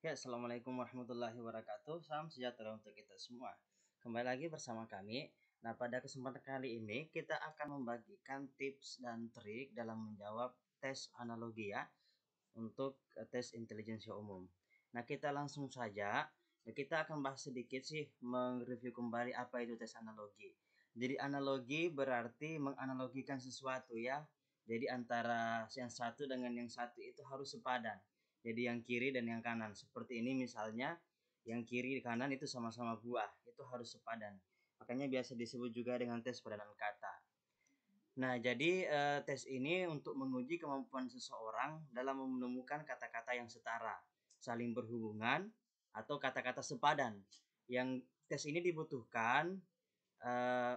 Ya, Assalamualaikum warahmatullahi wabarakatuh. Salam sejahtera untuk kita semua. Kembali lagi bersama kami. Nah, pada kesempatan kali ini kita akan membagikan tips dan trik dalam menjawab tes analogi ya untuk eh, tes intelijensi umum. Nah, kita langsung saja. Nah, kita akan bahas sedikit sih mengreview kembali apa itu tes analogi. Jadi analogi berarti menganalogikan sesuatu ya. Jadi antara yang satu dengan yang satu itu harus sepadan jadi yang kiri dan yang kanan seperti ini misalnya yang kiri dan kanan itu sama-sama buah itu harus sepadan makanya biasa disebut juga dengan tes padanan kata nah jadi eh, tes ini untuk menguji kemampuan seseorang dalam menemukan kata-kata yang setara saling berhubungan atau kata-kata sepadan yang tes ini dibutuhkan eh,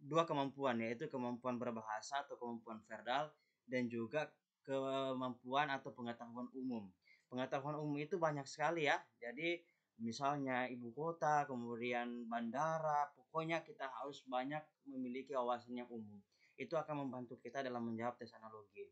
dua kemampuan yaitu kemampuan berbahasa atau kemampuan verbal dan juga kemampuan atau pengetahuan umum. Pengetahuan umum itu banyak sekali ya. Jadi misalnya ibu kota, kemudian bandara, pokoknya kita harus banyak memiliki wawasan yang umum. Itu akan membantu kita dalam menjawab tes analogi.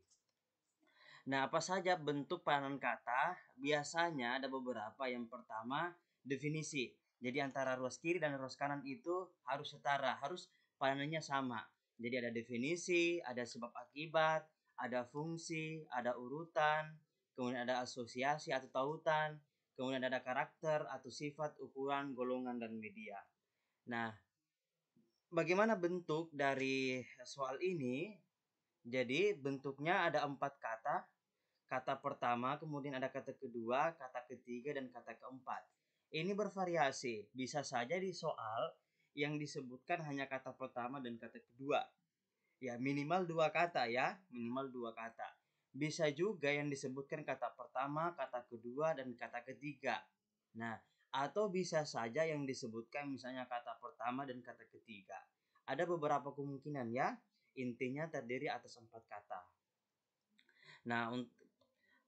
Nah, apa saja bentuk peranan kata? Biasanya ada beberapa. Yang pertama, definisi. Jadi antara ruas kiri dan ruas kanan itu harus setara, harus peranannya sama. Jadi ada definisi, ada sebab akibat, ada fungsi, ada urutan, kemudian ada asosiasi atau tautan, kemudian ada karakter atau sifat, ukuran, golongan, dan media. Nah, bagaimana bentuk dari soal ini? Jadi, bentuknya ada empat kata. Kata pertama, kemudian ada kata kedua, kata ketiga, dan kata keempat. Ini bervariasi, bisa saja di soal yang disebutkan hanya kata pertama dan kata kedua ya minimal dua kata ya minimal dua kata bisa juga yang disebutkan kata pertama kata kedua dan kata ketiga nah atau bisa saja yang disebutkan misalnya kata pertama dan kata ketiga ada beberapa kemungkinan ya intinya terdiri atas empat kata nah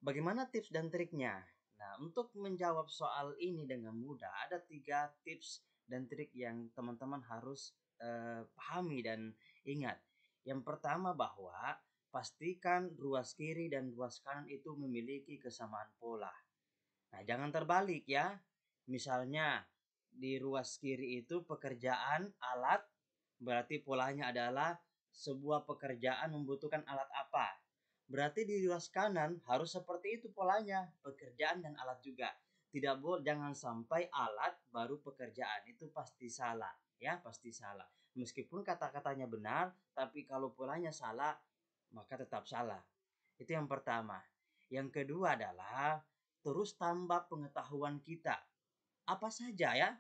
bagaimana tips dan triknya nah untuk menjawab soal ini dengan mudah ada tiga tips dan trik yang teman-teman harus uh, pahami dan ingat yang pertama bahwa pastikan ruas kiri dan ruas kanan itu memiliki kesamaan pola. Nah, jangan terbalik ya. Misalnya di ruas kiri itu pekerjaan alat berarti polanya adalah sebuah pekerjaan membutuhkan alat apa. Berarti di ruas kanan harus seperti itu polanya, pekerjaan dan alat juga. Tidak boleh jangan sampai alat baru pekerjaan itu pasti salah, ya pasti salah. Meskipun kata-katanya benar, tapi kalau polanya salah, maka tetap salah. Itu yang pertama. Yang kedua adalah terus tambah pengetahuan kita. Apa saja ya?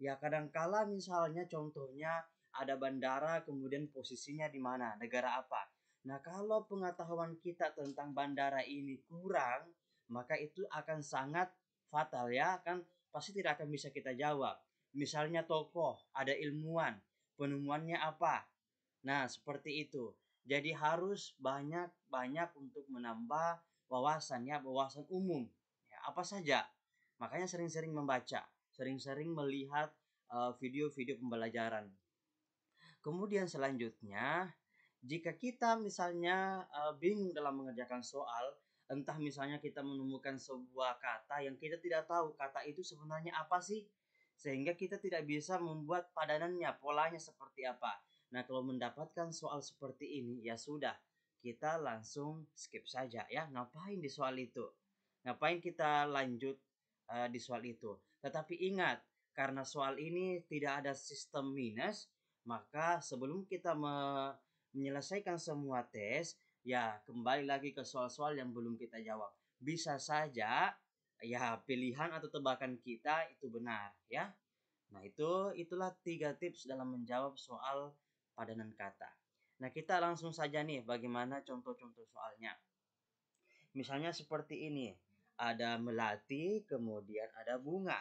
Ya kadangkala misalnya contohnya ada bandara kemudian posisinya di mana, negara apa. Nah kalau pengetahuan kita tentang bandara ini kurang, maka itu akan sangat fatal ya, kan pasti tidak akan bisa kita jawab. Misalnya tokoh, ada ilmuwan, penemuannya apa. Nah, seperti itu. Jadi harus banyak-banyak untuk menambah wawasan ya, wawasan umum. Ya, apa saja. Makanya sering-sering membaca, sering-sering melihat eh, video-video uh, pembelajaran. Kemudian selanjutnya, jika kita misalnya uh, bingung dalam mengerjakan soal, entah misalnya kita menemukan sebuah kata yang kita tidak tahu kata itu sebenarnya apa sih sehingga kita tidak bisa membuat padanannya, polanya seperti apa. Nah, kalau mendapatkan soal seperti ini, ya sudah, kita langsung skip saja ya. Ngapain di soal itu? Ngapain kita lanjut uh, di soal itu? Tetapi ingat, karena soal ini tidak ada sistem minus, maka sebelum kita me menyelesaikan semua tes, ya kembali lagi ke soal-soal yang belum kita jawab. Bisa saja ya pilihan atau tebakan kita itu benar ya. Nah, itu itulah tiga tips dalam menjawab soal padanan kata. Nah, kita langsung saja nih bagaimana contoh-contoh soalnya. Misalnya seperti ini. Ada melati, kemudian ada bunga.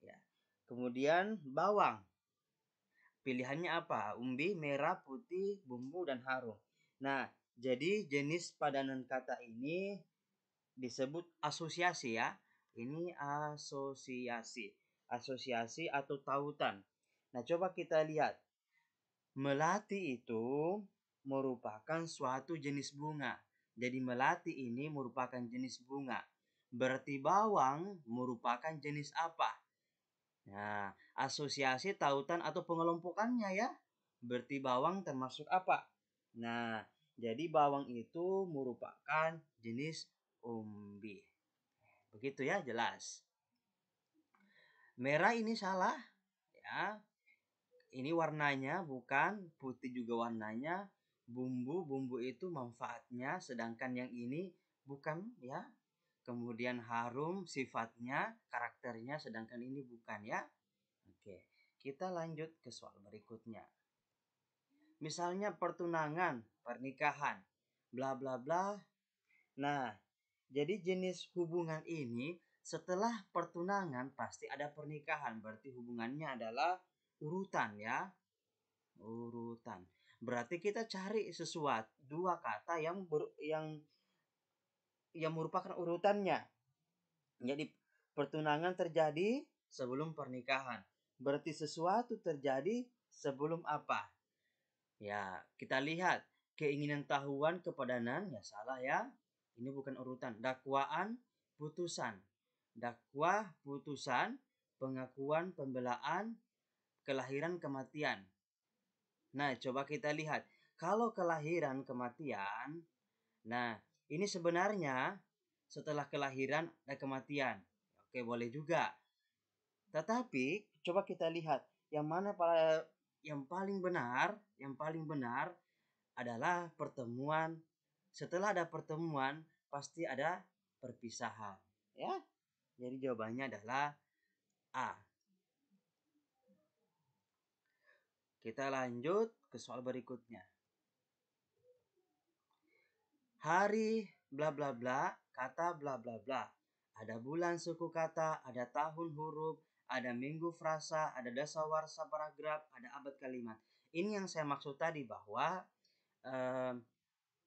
Ya. Kemudian bawang. Pilihannya apa? Umbi, merah, putih, bumbu, dan harum. Nah, jadi jenis padanan kata ini disebut asosiasi ya. Ini asosiasi, asosiasi atau tautan. Nah, coba kita lihat. Melati itu merupakan suatu jenis bunga. Jadi melati ini merupakan jenis bunga. Berarti bawang merupakan jenis apa? Nah, asosiasi tautan atau pengelompokannya ya. Berarti bawang termasuk apa? Nah, jadi bawang itu merupakan jenis umbi. Begitu ya, jelas. Merah ini salah, ya. Ini warnanya bukan putih juga warnanya. Bumbu-bumbu itu manfaatnya, sedangkan yang ini bukan, ya. Kemudian harum sifatnya, karakternya, sedangkan ini bukan, ya. Oke, kita lanjut ke soal berikutnya. Misalnya pertunangan, pernikahan, bla bla bla. Nah, jadi jenis hubungan ini setelah pertunangan pasti ada pernikahan. Berarti hubungannya adalah urutan ya. Urutan. Berarti kita cari sesuatu dua kata yang ber, yang yang merupakan urutannya. Jadi pertunangan terjadi sebelum pernikahan. Berarti sesuatu terjadi sebelum apa? Ya, kita lihat keinginan tahuan kepadanan ya salah ya. Ini bukan urutan. Dakwaan, putusan. Dakwah, putusan, pengakuan, pembelaan, kelahiran, kematian. Nah, coba kita lihat. Kalau kelahiran, kematian, nah ini sebenarnya setelah kelahiran dan kematian. Oke, boleh juga. Tetapi coba kita lihat yang mana yang paling benar, yang paling benar adalah pertemuan setelah ada pertemuan pasti ada perpisahan, ya. Jadi jawabannya adalah A. Kita lanjut ke soal berikutnya. Hari bla bla bla, kata bla bla bla. Ada bulan suku kata, ada tahun huruf, ada minggu frasa, ada dasawarsa paragraf, ada abad kalimat. Ini yang saya maksud tadi bahwa eh,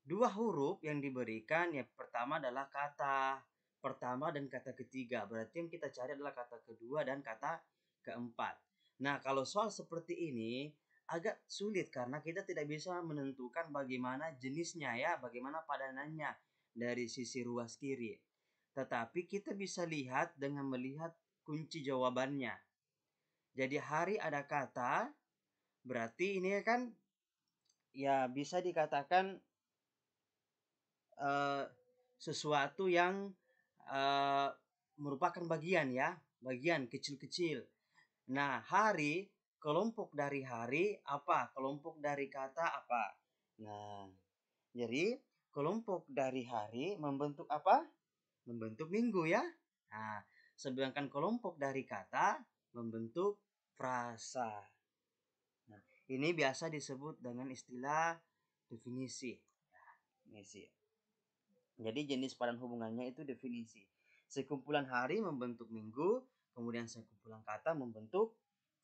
dua huruf yang diberikan ya pertama adalah kata pertama dan kata ketiga. Berarti yang kita cari adalah kata kedua dan kata keempat. Nah, kalau soal seperti ini agak sulit karena kita tidak bisa menentukan bagaimana jenisnya ya, bagaimana padanannya dari sisi ruas kiri. Tetapi kita bisa lihat dengan melihat kunci jawabannya. Jadi hari ada kata, berarti ini kan ya bisa dikatakan Eh, sesuatu yang uh, merupakan bagian ya, bagian kecil-kecil. Nah, hari kelompok dari hari apa? Kelompok dari kata apa? Nah, jadi kelompok dari hari membentuk apa? Membentuk minggu ya. Nah, sedangkan kelompok dari kata membentuk frasa. Nah, ini biasa disebut dengan istilah definisi. Definisi. Nah, jadi jenis padan hubungannya itu definisi. Sekumpulan hari membentuk minggu, kemudian sekumpulan kata membentuk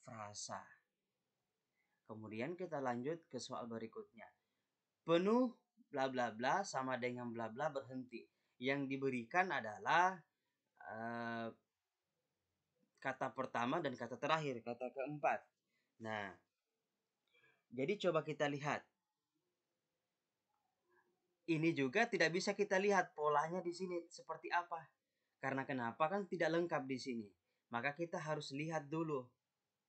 frasa. Kemudian kita lanjut ke soal berikutnya. Penuh bla bla bla sama dengan bla bla berhenti. Yang diberikan adalah uh, kata pertama dan kata terakhir, kata keempat. Nah, jadi coba kita lihat ini juga tidak bisa kita lihat polanya di sini seperti apa. Karena kenapa kan tidak lengkap di sini. Maka kita harus lihat dulu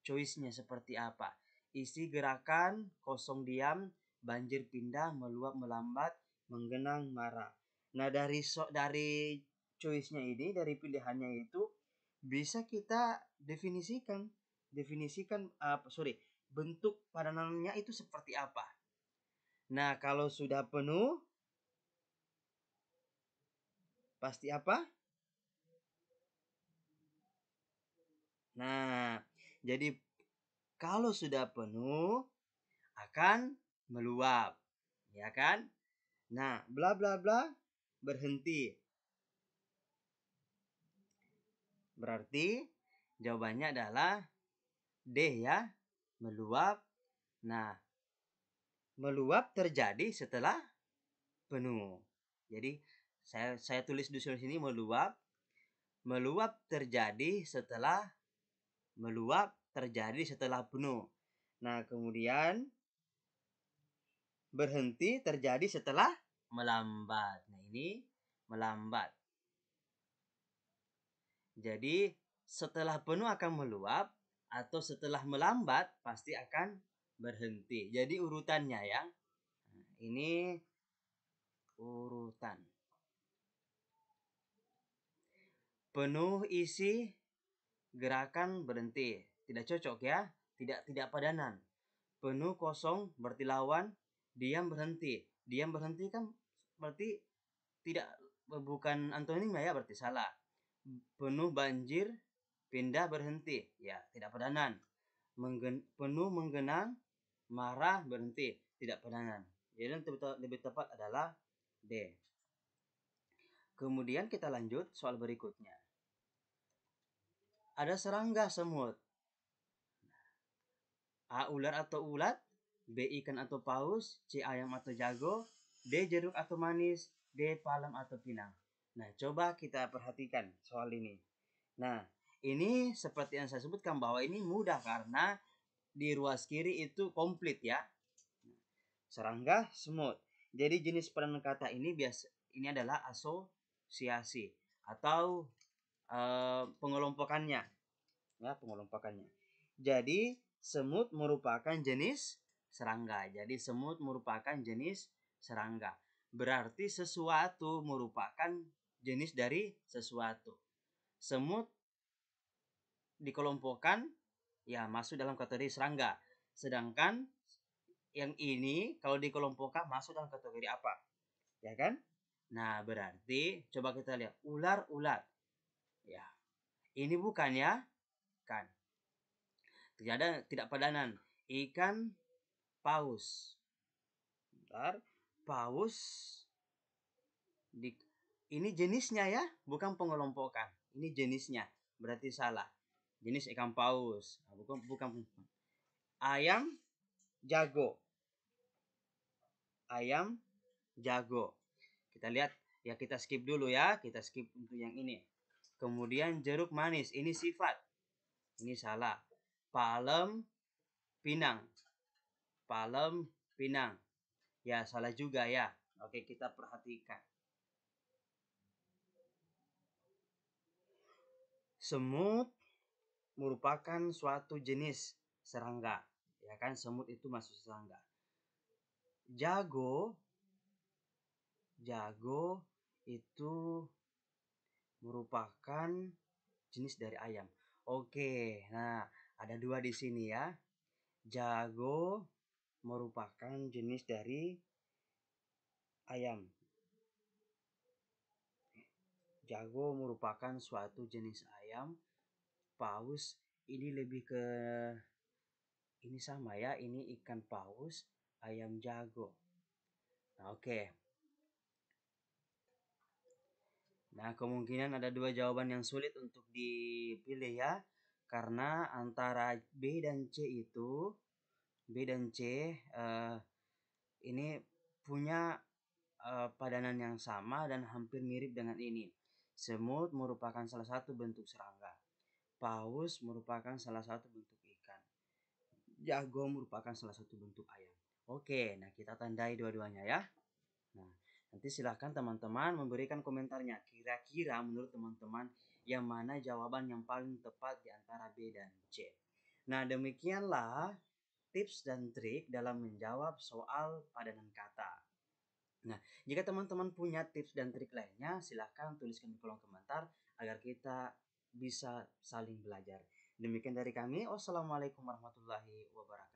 choice-nya seperti apa. Isi gerakan, kosong diam, banjir pindah, meluap melambat, menggenang marah. Nah dari so, dari choice-nya ini, dari pilihannya itu bisa kita definisikan, definisikan uh, sorry bentuk padanannya itu seperti apa. Nah kalau sudah penuh Pasti apa? Nah, jadi kalau sudah penuh akan meluap, ya kan? Nah, bla bla bla berhenti. Berarti jawabannya adalah D ya, meluap. Nah, meluap terjadi setelah penuh. Jadi saya saya tulis di sini meluap meluap terjadi setelah meluap terjadi setelah penuh nah kemudian berhenti terjadi setelah melambat nah ini melambat jadi setelah penuh akan meluap atau setelah melambat pasti akan berhenti jadi urutannya ya nah, ini urutan penuh isi gerakan berhenti tidak cocok ya tidak tidak padanan penuh kosong berarti lawan diam berhenti diam berhenti kan berarti tidak bukan antonim ya berarti salah penuh banjir pindah berhenti ya tidak padanan Menggen, penuh menggenang marah berhenti tidak padanan jadi yang lebih tepat adalah D Kemudian kita lanjut soal berikutnya. Ada serangga semut. A. Ular atau ulat. B. Ikan atau paus. C. Ayam atau jago. D. Jeruk atau manis. D. Palem atau pinang. Nah, coba kita perhatikan soal ini. Nah, ini seperti yang saya sebutkan bahwa ini mudah karena di ruas kiri itu komplit ya. Nah, serangga, semut. Jadi jenis peran kata ini biasa ini adalah aso asosiasi atau uh, pengelompokannya ya pengelompokannya jadi semut merupakan jenis serangga jadi semut merupakan jenis serangga berarti sesuatu merupakan jenis dari sesuatu semut dikelompokkan ya masuk dalam kategori serangga sedangkan yang ini kalau dikelompokkan masuk dalam kategori apa ya kan Nah, berarti coba kita lihat ular-ular. Ya. Ini bukan ya? Kan. Tidak ada tidak padanan. Ikan paus. Bentar. Paus di, ini jenisnya ya, bukan pengelompokan. Ini jenisnya. Berarti salah. Jenis ikan paus. Ah, bukan bukan ayam jago. Ayam jago. Kita lihat ya kita skip dulu ya, kita skip untuk yang ini. Kemudian jeruk manis, ini sifat. Ini salah. Palem Pinang. Palem Pinang. Ya, salah juga ya. Oke, kita perhatikan. Semut merupakan suatu jenis serangga. Ya kan, semut itu masuk serangga. Jago jago itu merupakan jenis dari ayam. Oke, nah ada dua di sini ya. Jago merupakan jenis dari ayam. Jago merupakan suatu jenis ayam. Paus ini lebih ke ini sama ya, ini ikan paus, ayam jago. Nah, oke. Nah, kemungkinan ada dua jawaban yang sulit untuk dipilih ya. Karena antara B dan C itu, B dan C uh, ini punya uh, padanan yang sama dan hampir mirip dengan ini. Semut merupakan salah satu bentuk serangga. Paus merupakan salah satu bentuk ikan. Jago merupakan salah satu bentuk ayam. Oke, nah kita tandai dua-duanya ya. Nanti silahkan teman-teman memberikan komentarnya. Kira-kira menurut teman-teman yang mana jawaban yang paling tepat di antara B dan C. Nah demikianlah tips dan trik dalam menjawab soal padanan kata. Nah, jika teman-teman punya tips dan trik lainnya, silahkan tuliskan di kolom komentar agar kita bisa saling belajar. Demikian dari kami. Wassalamualaikum warahmatullahi wabarakatuh.